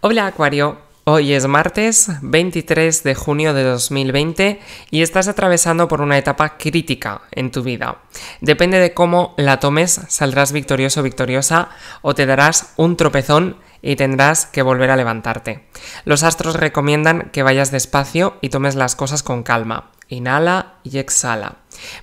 Hola Acuario, hoy es martes 23 de junio de 2020 y estás atravesando por una etapa crítica en tu vida. Depende de cómo la tomes, saldrás victorioso o victoriosa o te darás un tropezón y tendrás que volver a levantarte. Los astros recomiendan que vayas despacio y tomes las cosas con calma. Inhala y exhala.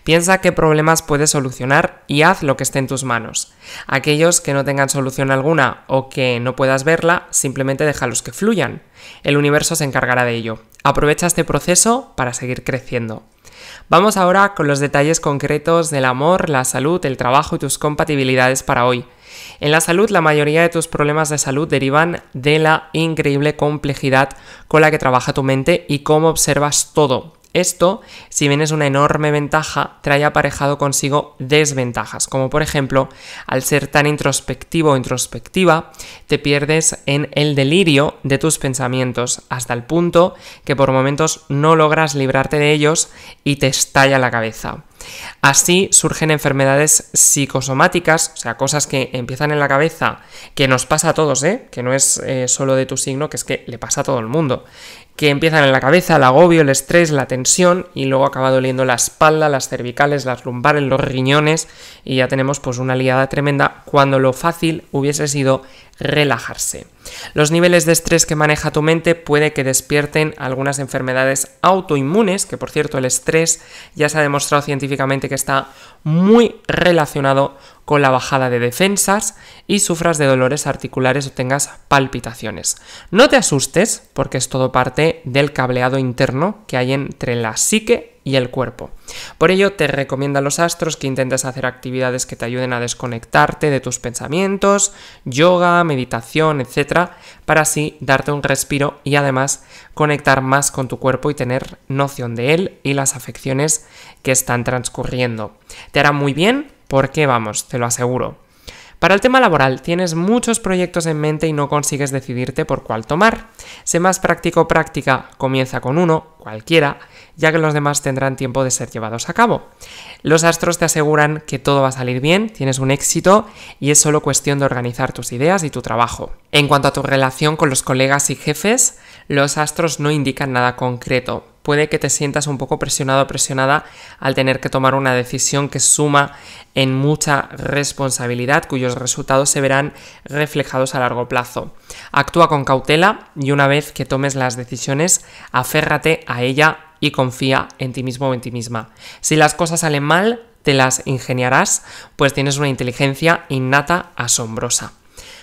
Piensa qué problemas puedes solucionar y haz lo que esté en tus manos. Aquellos que no tengan solución alguna o que no puedas verla, simplemente déjalos que fluyan. El universo se encargará de ello. Aprovecha este proceso para seguir creciendo. Vamos ahora con los detalles concretos del amor, la salud, el trabajo y tus compatibilidades para hoy. En la salud, la mayoría de tus problemas de salud derivan de la increíble complejidad con la que trabaja tu mente y cómo observas todo. Esto, si bien es una enorme ventaja, trae aparejado consigo desventajas, como por ejemplo, al ser tan introspectivo o introspectiva, te pierdes en el delirio de tus pensamientos, hasta el punto que por momentos no logras librarte de ellos y te estalla la cabeza. Así surgen enfermedades psicosomáticas, o sea, cosas que empiezan en la cabeza, que nos pasa a todos, ¿eh? que no es eh, solo de tu signo, que es que le pasa a todo el mundo, que empiezan en la cabeza, el agobio, el estrés, la tensión, y luego acaba doliendo la espalda, las cervicales, las lumbares, los riñones, y ya tenemos pues una liada tremenda cuando lo fácil hubiese sido relajarse. Los niveles de estrés que maneja tu mente puede que despierten algunas enfermedades autoinmunes, que por cierto el estrés ya se ha demostrado científicamente que está muy relacionado con la bajada de defensas y sufras de dolores articulares o tengas palpitaciones. No te asustes porque es todo parte del cableado interno que hay entre la psique y el cuerpo. Por ello te a los astros que intentes hacer actividades que te ayuden a desconectarte de tus pensamientos, yoga, meditación, etcétera, para así darte un respiro y además conectar más con tu cuerpo y tener noción de él y las afecciones que están transcurriendo. Te hará muy bien ¿Por qué vamos? Te lo aseguro. Para el tema laboral, tienes muchos proyectos en mente y no consigues decidirte por cuál tomar. Sé más práctico práctica, comienza con uno, cualquiera, ya que los demás tendrán tiempo de ser llevados a cabo. Los astros te aseguran que todo va a salir bien, tienes un éxito y es solo cuestión de organizar tus ideas y tu trabajo. En cuanto a tu relación con los colegas y jefes, los astros no indican nada concreto puede que te sientas un poco presionado o presionada al tener que tomar una decisión que suma en mucha responsabilidad, cuyos resultados se verán reflejados a largo plazo. Actúa con cautela y una vez que tomes las decisiones, aférrate a ella y confía en ti mismo o en ti misma. Si las cosas salen mal, te las ingeniarás, pues tienes una inteligencia innata asombrosa.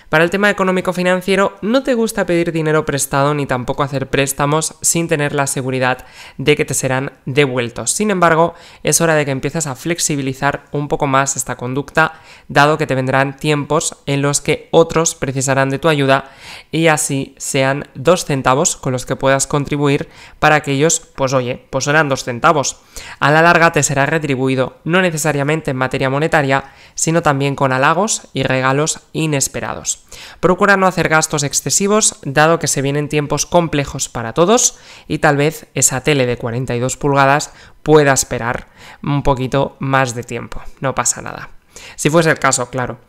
Para el tema económico-financiero, no te gusta pedir dinero prestado ni tampoco hacer préstamos sin tener la seguridad de que te serán devueltos. Sin embargo, es hora de que empieces a flexibilizar un poco más esta conducta, dado que te vendrán tiempos en los que otros precisarán de tu ayuda y así sean dos centavos con los que puedas contribuir para que ellos, pues oye, pues serán dos centavos. A la larga te será retribuido, no necesariamente en materia monetaria, sino también con halagos y regalos inesperados. Procura no hacer gastos excesivos, dado que se vienen tiempos complejos para todos y tal vez esa tele de 42 pulgadas pueda esperar un poquito más de tiempo. No pasa nada. Si fuese el caso, claro.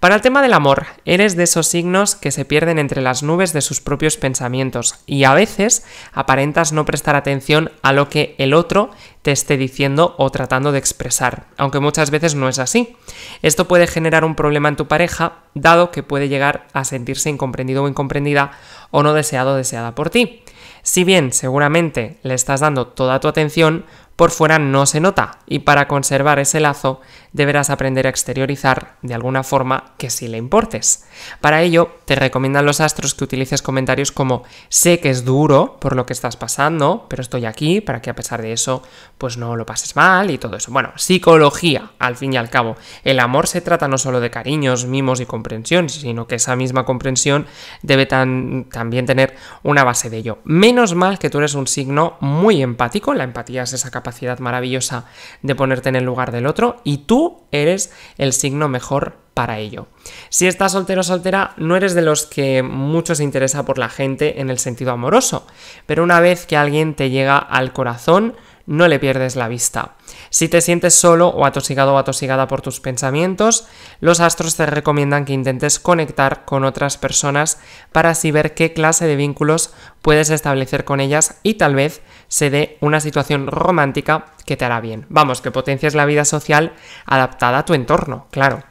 Para el tema del amor, eres de esos signos que se pierden entre las nubes de sus propios pensamientos y a veces aparentas no prestar atención a lo que el otro te esté diciendo o tratando de expresar, aunque muchas veces no es así. Esto puede generar un problema en tu pareja, dado que puede llegar a sentirse incomprendido o incomprendida o no deseado o deseada por ti. Si bien seguramente le estás dando toda tu atención, por fuera no se nota y para conservar ese lazo deberás aprender a exteriorizar de alguna forma que sí le importes. Para ello, te recomiendan los astros que utilices comentarios como sé que es duro por lo que estás pasando, pero estoy aquí para que a pesar de eso, pues no lo pases mal y todo eso. Bueno, psicología, al fin y al cabo. El amor se trata no solo de cariños, mimos y comprensión, sino que esa misma comprensión debe también tener una base de ello. Menos mal que tú eres un signo muy empático, la empatía es esa capacidad maravillosa de ponerte en el lugar del otro y tú eres el signo mejor para ello. Si estás soltero o soltera, no eres de los que mucho se interesa por la gente en el sentido amoroso, pero una vez que alguien te llega al corazón, no le pierdes la vista. Si te sientes solo o atosigado o atosigada por tus pensamientos, los astros te recomiendan que intentes conectar con otras personas para así ver qué clase de vínculos puedes establecer con ellas y tal vez se dé una situación romántica que te hará bien. Vamos, que potencias la vida social adaptada a tu entorno, claro.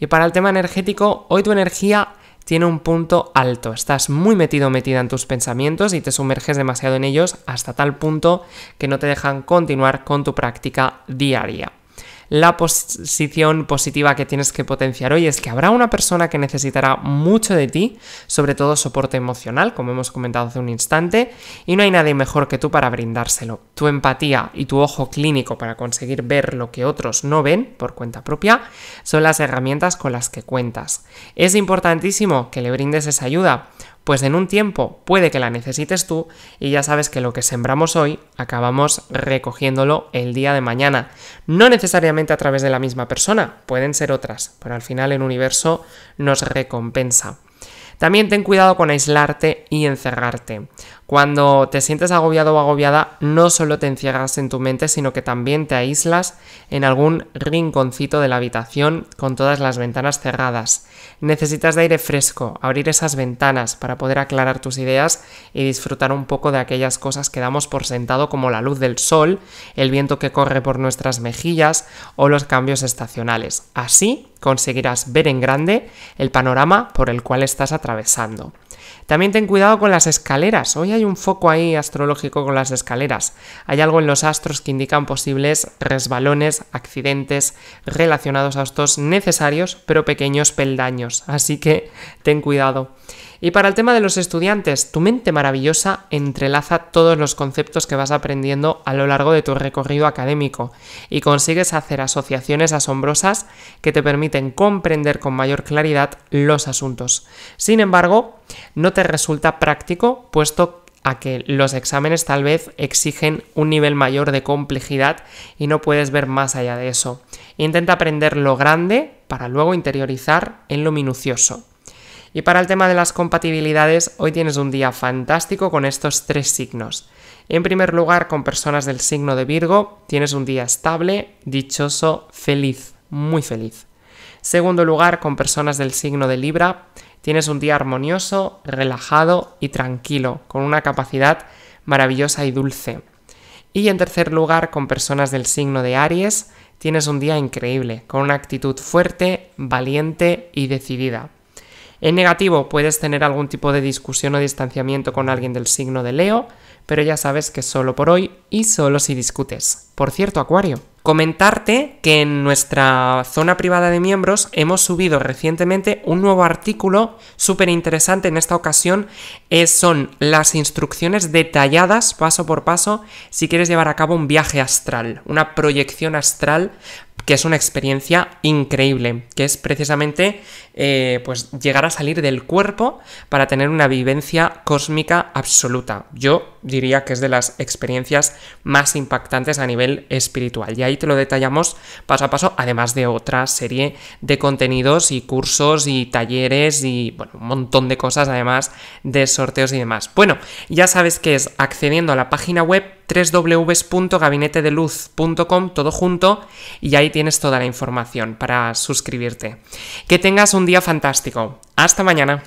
Y para el tema energético, hoy tu energía tiene un punto alto. Estás muy metido metida en tus pensamientos y te sumerges demasiado en ellos hasta tal punto que no te dejan continuar con tu práctica diaria la posición positiva que tienes que potenciar hoy es que habrá una persona que necesitará mucho de ti, sobre todo soporte emocional, como hemos comentado hace un instante, y no hay nadie mejor que tú para brindárselo. Tu empatía y tu ojo clínico para conseguir ver lo que otros no ven por cuenta propia son las herramientas con las que cuentas. Es importantísimo que le brindes esa ayuda pues en un tiempo puede que la necesites tú y ya sabes que lo que sembramos hoy acabamos recogiéndolo el día de mañana. No necesariamente a través de la misma persona, pueden ser otras, pero al final el universo nos recompensa. También ten cuidado con aislarte y encerrarte. Cuando te sientes agobiado o agobiada, no solo te encierras en tu mente, sino que también te aíslas en algún rinconcito de la habitación con todas las ventanas cerradas. Necesitas de aire fresco, abrir esas ventanas para poder aclarar tus ideas y disfrutar un poco de aquellas cosas que damos por sentado como la luz del sol, el viento que corre por nuestras mejillas o los cambios estacionales. Así conseguirás ver en grande el panorama por el cual estás atravesando. También ten cuidado con las escaleras. Hoy hay un foco ahí astrológico con las escaleras. Hay algo en los astros que indican posibles resbalones, accidentes relacionados a estos necesarios pero pequeños peldaños. Así que ten cuidado. Y para el tema de los estudiantes, tu mente maravillosa entrelaza todos los conceptos que vas aprendiendo a lo largo de tu recorrido académico y consigues hacer asociaciones asombrosas que te permiten comprender con mayor claridad los asuntos. Sin embargo, no te resulta práctico puesto a que los exámenes tal vez exigen un nivel mayor de complejidad y no puedes ver más allá de eso. Intenta aprender lo grande para luego interiorizar en lo minucioso. Y para el tema de las compatibilidades, hoy tienes un día fantástico con estos tres signos. En primer lugar, con personas del signo de Virgo, tienes un día estable, dichoso, feliz, muy feliz. Segundo lugar, con personas del signo de Libra, tienes un día armonioso, relajado y tranquilo, con una capacidad maravillosa y dulce. Y en tercer lugar, con personas del signo de Aries, tienes un día increíble, con una actitud fuerte, valiente y decidida. En negativo puedes tener algún tipo de discusión o distanciamiento con alguien del signo de Leo, pero ya sabes que solo por hoy y solo si discutes. Por cierto, Acuario, comentarte que en nuestra zona privada de miembros hemos subido recientemente un nuevo artículo súper interesante en esta ocasión. son las instrucciones detalladas paso por paso si quieres llevar a cabo un viaje astral, una proyección astral que es una experiencia increíble, que es precisamente eh, pues llegar a salir del cuerpo para tener una vivencia cósmica absoluta. Yo diría que es de las experiencias más impactantes a nivel espiritual. Y ahí te lo detallamos paso a paso, además de otra serie de contenidos y cursos y talleres y un montón de cosas, además de sorteos y demás. Bueno, ya sabes que es accediendo a la página web www.gabinetedeluz.com todo junto y ahí tienes toda la información para suscribirte. Que tengas un día fantástico. Hasta mañana.